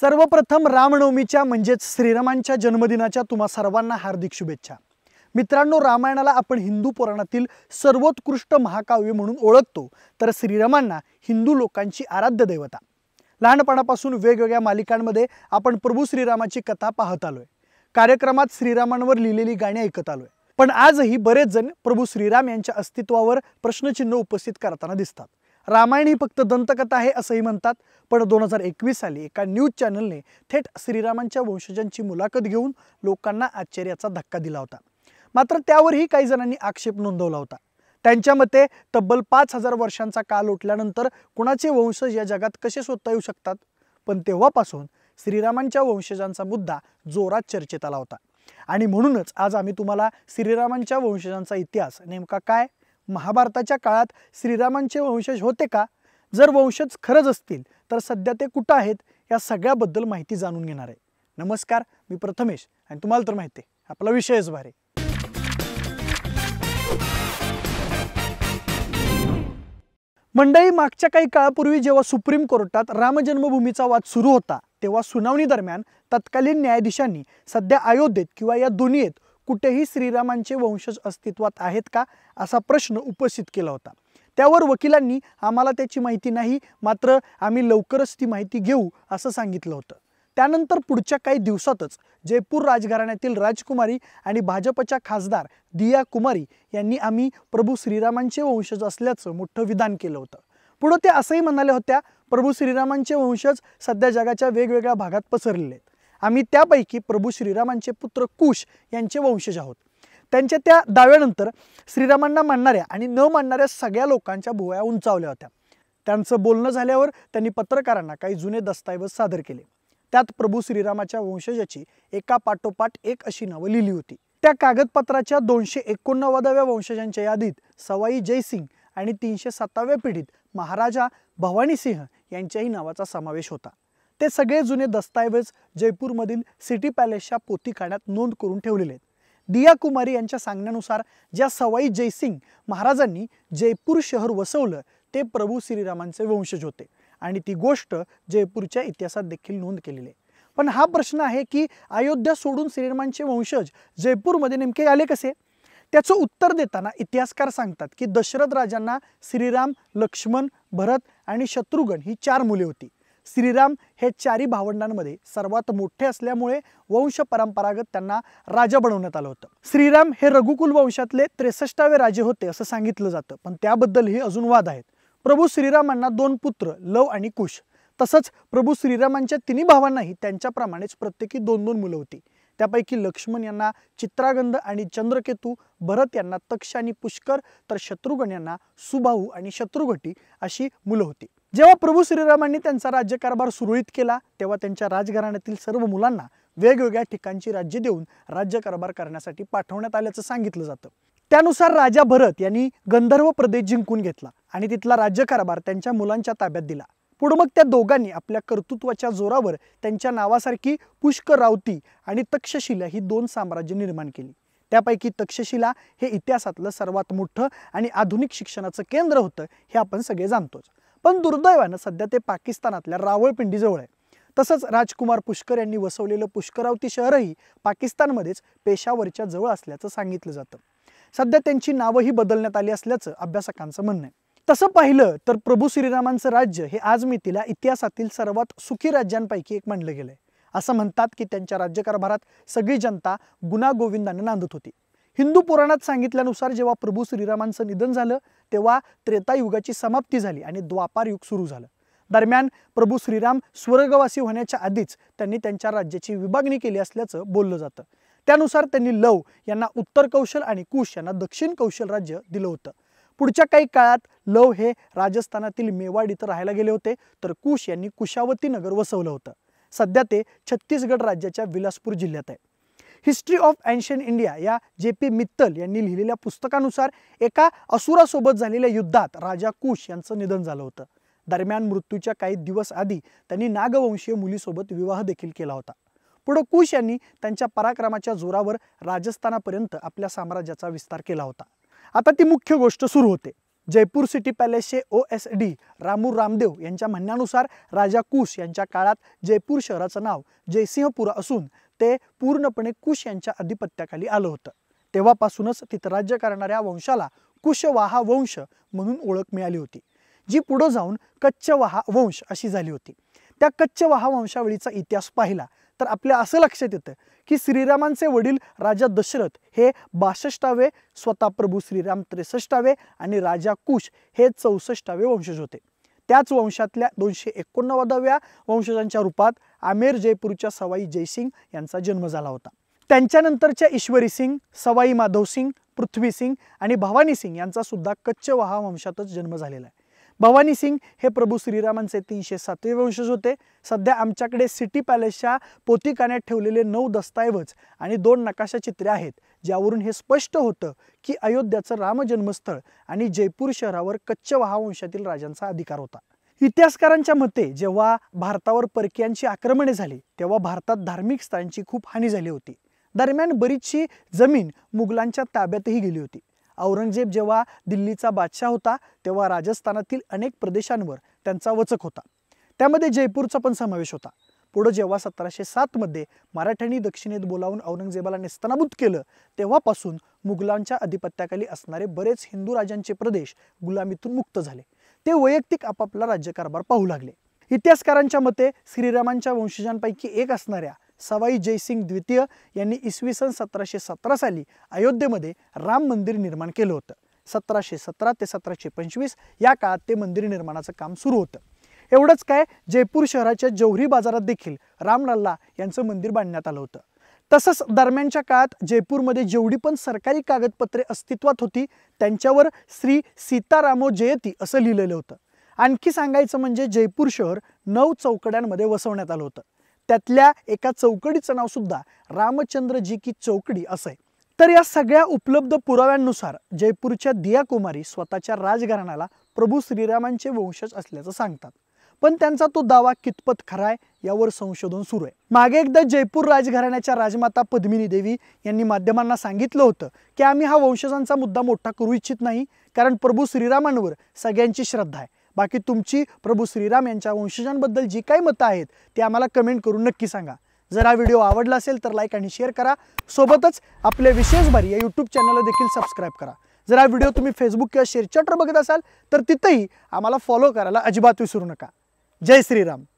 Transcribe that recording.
सर्वप्रथम रामनवमीच्या म्हणजेच श्रीरामांच्या जन्मदिनाच्या तुम्हा सर्वांना हार्दिक शुभेच्छा मित्रांनो रामायणाला आपण हिंदू पुराणातील सर्वोत्कृष्ट महाकाव्य म्हणून ओळखतो तर श्रीरामांना हिंदू लोकांची आराध्य दैवता लहानपणापासून वेगवेगळ्या मालिकांमध्ये आपण प्रभू श्रीरामाची कथा पाहत आलोय कार्यक्रमात श्रीरामांवर लिहिलेली गाणी ऐकत आलोय पण आजही बरेच जण प्रभू श्रीराम यांच्या अस्तित्वावर प्रश्नचिन्ह उपस्थित करताना दिसतात रामायण ही फक्त दंतकथा आहे असंही म्हणतात पण दोन हजार एकवीस साली एका न्यूज चॅनलने थेट श्रीरामांच्या वंशजांची मुलाखत घेऊन लोकांना आश्चर्याचा धक्का दिला होता मात्र त्यावरही काही जणांनी आक्षेप नोंदवला होता त्यांच्या मते तब्बल पाच हजार वर्षांचा काल उठल्यानंतर कुणाचे वंशज या जगात कसे शोधता येऊ शकतात पण तेव्हापासून श्रीरामांच्या वंशजांचा मुद्दा जोरात चर्चेत आला होता आणि म्हणूनच आज आम्ही तुम्हाला श्रीरामांच्या वंशजांचा इतिहास नेमका काय महाभारताच्या काळात श्रीरामांचे वंशज होते का जर वंशज खरंच असतील तर सध्या ते कुठं आहेत या सगळ्याबद्दल माहिती जाणून घेणार आहे नमस्कार मी प्रथमेश आणि तुम्हाला तर माहिती आहे आपला विषयच भारे मंडळी मागच्या काही काळापूर्वी जेव्हा सुप्रीम कोर्टात रामजन्मभूमीचा वाद सुरू होता तेव्हा सुनावणी दरम्यान तत्कालीन न्यायाधीशांनी सध्या अयोध्येत किंवा या दोन्हीत कुठेही श्रीरामांचे वंशज अस्तित्वात आहेत का असा प्रश्न उपस्थित केला होता त्यावर वकिलांनी आम्हाला त्याची माहिती नाही मात्र आम्ही लवकरच ती माहिती घेऊ असं सांगितलं होतं त्यानंतर पुढच्या काही दिवसातच जयपूर राजघराण्यातील राजकुमारी आणि भाजपच्या खासदार दिया कुमारी यांनी आम्ही प्रभू श्रीरामांचे वंशज असल्याचं मोठं विधान केलं होतं पुढं ते असंही म्हणाल्या होत्या प्रभू श्रीरामांचे वंशज सध्या जगाच्या वेगवेगळ्या भागात पसरलेले आम्ही त्यापैकी प्रभू श्रीरामांचे पुत्र कुश यांचे वंशज आहोत त्यांच्या त्या दाव्यानंतर श्रीरामांना मानणाऱ्या आणि न मानणाऱ्या सगळ्या लोकांच्या भुवया उंचावल्या होत्या त्यांचं बोलणं झाल्यावर त्यांनी पत्रकारांना काही जुने दस्तऐवज सादर केले त्यात प्रभू श्रीरामाच्या वंशजाची एका पाठोपाठ एक अशी नावं लिहिली होती त्या कागदपत्राच्या दोनशे एकोणनव्वदाव्या वंशजांच्या यादीत सवाई जयसिंग आणि तीनशे सत्ताव्या पिढीत महाराजा भवानी सिंह यांच्याही नावाचा समावेश होता ते सगळे जुने दस्तऐवज जयपूरमधील सिटी पॅलेसच्या पोतीखाण्यात नोंद करून ठेवलेले आहेत दिया कुमारी यांच्या सांगण्यानुसार ज्या सवाई जयसिंग महाराजांनी जयपूर शहर वसवलं ते प्रभू श्रीरामांचे वंशज होते आणि ती गोष्ट जयपूरच्या इतिहासात देखील नोंद केलेली आहे पण हा प्रश्न आहे की अयोध्या सोडून श्रीरामांचे वंशज जयपूरमध्ये नेमके आले कसे त्याचं उत्तर देताना इतिहासकार सांगतात की दशरथ राजांना श्रीराम लक्ष्मण भरत आणि शत्रुघ्न ही चार मुले होती श्रीराम हे चारी भावंडांमध्ये सर्वात मोठे असल्यामुळे वंश परंपरागत त्यांना राजा बनवण्यात आलं होतं श्रीराम हे रघुकुल वंशातले त्रेसष्टावे राजे होते असं सांगितलं जातं पण त्याबद्दलही अजून वाद आहेत प्रभू श्रीरामांना दोन पुत्र लव आणि कुश तसंच प्रभू श्रीरामांच्या तिन्ही भावांनाही त्यांच्याप्रमाणेच प्रत्येकी दोन दोन मुलं होती त्यापैकी लक्ष्मण यांना चित्रागंध आणि चंद्रकेतू भरत यांना तक्ष आणि पुष्कर तर शत्रुघ्न यांना सुबाहू आणि शत्रुघटी अशी मुलं होती जेव्हा प्रभू श्रीरामांनी त्यांचा राज्यकारभार सुरळीत केला तेव्हा त्यांच्या राजघराण्यातील सर्व मुलांना वेगवेगळ्या ठिकाणची राज्य देऊन राज्यकारभार करण्यासाठी पाठवण्यात आल्याचं सांगितलं जातं त्यानुसार राजा भरत यांनी गंधर्व प्रदेश जिंकून घेतला आणि तिथला राज्यकारभार त्यांच्या मुलांच्या ताब्यात दिला पुढं मग त्या दोघांनी आपल्या कर्तृत्वाच्या जोरावर त्यांच्या नावासारखी पुष्क रावती आणि तक्षशिला ही दोन साम्राज्य निर्माण केली त्यापैकी तक्षशिला हे इतिहासातलं सर्वात मोठं आणि आधुनिक शिक्षणाचं केंद्र होतं हे आपण सगळे जाणतोच पण दुर्दैवानं सध्या ते पाकिस्तानातल्या रावळपिंडीजवळ आहे तसंच राजकुमार पुष्कर यांनी वसवलेलं पुष्करावती शहरही पाकिस्तानमध्येच पेशावरच्या जवळ असल्याचं सांगितलं जातं सध्या त्यांची नावंही बदलण्यात आली असल्याचं अभ्यासकांचं म्हणणं आहे तसं पाहिलं तर प्रभू श्रीरामांचं राज्य हे आज मितीला इतिहासातील सर्वात सुखी राज्यांपैकी एक मानलं गेलंय असं म्हणतात की त्यांच्या राज्यकारभारात सगळी जनता गुणा गोविंदाने नांदत होती हिंदू पुराणात सांगितल्यानुसार जेव्हा प्रभू श्रीरामांचं निधन झालं तेव्हा त्रेता युगाची समाप्ती झाली आणि द्वापार युग सुरू झालं दरम्यान प्रभू श्रीराम स्वर्गवासी होण्याच्या आधीच त्यांनी त्यांच्या राज्याची विभागणी केली असल्याचं बोललं जातं त्यानुसार त्यांनी लव यांना उत्तर कौशल आणि कुश यांना दक्षिण कौशल राज्य दिलं होतं पुढच्या काही काळात लव हे राजस्थानातील मेवाड इथं राहायला गेले होते तर कुश यांनी कुशावती नगर वसवलं होतं सध्या ते छत्तीसगड राज्याच्या विलासपूर जिल्ह्यात आहे हिस्ट्री ऑफ अँशन इंडिया या जे पी मित्तल यांनी लिहिलेल्या पुस्तकानुसार एका असुरासोबत झालेल्या युद्धात राजा कुश यांचं निधन झालं होतं दरम्यान मृत्यूच्या काही दिवस आधी त्यांनी नागवंशीय मुलीसोबत विवाह देखील केला होता पुढं कुश यांनी त्यांच्या पराक्रमाच्या जोरावर राजस्थानापर्यंत आपल्या साम्राज्याचा विस्तार केला होता आता ती मुख्य गोष्ट सुरू होते जयपूर सिटी पॅलेसचे O S D Ramu Ramdev यांच्या म्हणण्यानुसार राजा कुश यांच्या काळात जयपूर शहराचं नाव जयसिंहपुरा असून ते पूर्णपणे कुश यांच्या आधिपत्याखाली आलं होतं तेव्हापासूनच तिथं राज्य करणाऱ्या वंशाला कुशवाहा वंश म्हणून ओळख मिळाली होती जी पुढं जाऊन कच्छवाहा वंश अशी झाली होती त्या कच्छवाहा वंशावळीचा इतिहास पाहिला तर आपल्या असं लक्षात येतं की श्रीरामांचे वडील राजा दशरथ हे बासष्टावे स्वतः प्रभू श्रीराम त्रेसष्टावे आणि राजा कुश हे चौसष्टावे वंशज होते त्याच वंशातल्या दोनशे एकोणनव्वदाव्या वंशजांच्या रूपात आमेर जयपूरच्या सवाई जयसिंग यांचा जन्म झाला होता त्यांच्यानंतरच्या ईश्वरी सिंग सवाई माधव सिंग पृथ्वी सिंग आणि भवानी सिंग यांचा सुद्धा कच्छ वहा वंशातच जन्म झालेला आहे भवानी सिंग हे प्रभू श्रीरामांचे तीनशे सातवे वंशज होते सध्या आमच्याकडे सिटी पॅलेसच्या पोतीकाण्यात ठेवलेले नऊ दस्तऐवज आणि दोन नकाशा चित्रे आहेत ज्यावरून हे स्पष्ट होतं की अयोध्याचं रामजन्मस्थळ आणि जयपूर शहरावर कच्छ वंशातील राजांचा अधिकार होता इतिहासकारांच्या मते जेव्हा भारतावर परकीयांची आक्रमणे झाली तेव्हा भारतात धार्मिक स्थळांची खूप हानी झाली होती दरम्यान बरीचशी जमीन मुघलांच्या ताब्यातही गेली होती औरंगजेब जेव्हा दिल्लीचा बादशाह होता तेव्हा राजस्थानातील अनेक प्रदेशांवर त्यांचा वचक होता त्यामध्ये जयपूरचा पण समावेश होता पुढे जेव्हा सतराशे मध्ये मराठ्यांनी दक्षिणेत बोलावून औरंगजेबाला निस्तनाबूत केलं तेव्हापासून मुघलांच्या अधिपत्याखाली असणारे बरेच हिंदू राजांचे प्रदेश गुलामीतून मुक्त झाले ते वैयक्तिक आपापला राज्यकारभार पाहू लागले इतिहासकारांच्या मते श्रीरामांच्या वंशजांपैकी एक असणाऱ्या सवाई जयसिंग द्वितीय यांनी इसवी सन सतराशे सतरा साली अयोध्येमध्ये राम मंदिर निर्माण केलं होतं सतराशे सतरा ते सतराशे पंचवीस या काळात ते मंदिर निर्माणाचं काम सुरू होतं एवढंच काय जयपूर शहराच्या जौहरी बाजारात देखील रामलल्ला यांचं मंदिर बांधण्यात आलं होतं तसंच दरम्यानच्या काळात जयपूरमध्ये जेवढी पण सरकारी कागदपत्रे अस्तित्वात होती त्यांच्यावर श्री सीतारामो जयती असं लिहिलेलं होतं आणखी सांगायचं म्हणजे जयपूर शहर नऊ चौकड्यांमध्ये वसवण्यात आलं होतं त्यातल्या एका चौकडीचं नाव सुद्धा रामचंद्रजी की चौकडी असं आहे तर या सगळ्या उपलब्ध पुराव्यांनुसार जयपूरच्या दिया कुमारी स्वतःच्या राजघराण्याला प्रभू श्रीरामांचे वंशज असल्याचं सांगतात पण त्यांचा तो दावा कितपत खरा आहे यावर संशोधन सुरू आहे मागे एकदा जयपूर राजघराण्याच्या राजमाता पद्मिनी देवी यांनी माध्यमांना सांगितलं होतं की आम्ही हा वंशजांचा मुद्दा मोठा करू इच्छित नाही कारण प्रभू श्रीरामांवर सगळ्यांची श्रद्धा आहे बाकी तुमची प्रभू श्रीराम यांच्या वंशजांबद्दल जी काही मतं आहेत ती आम्हाला कमेंट करून नक्की सांगा जर हा व्हिडिओ आवडला असेल तर लाईक आणि शेअर करा सोबतच आपले विशेष भारी या यूट्यूब चॅनलला देखील सबस्क्राईब करा जर हा व्हिडिओ तुम्ही फेसबुक किंवा शेअरचॅटवर बघत असाल तर तिथंही आम्हाला फॉलो करायला अजिबात विसरू नका जय श्रीराम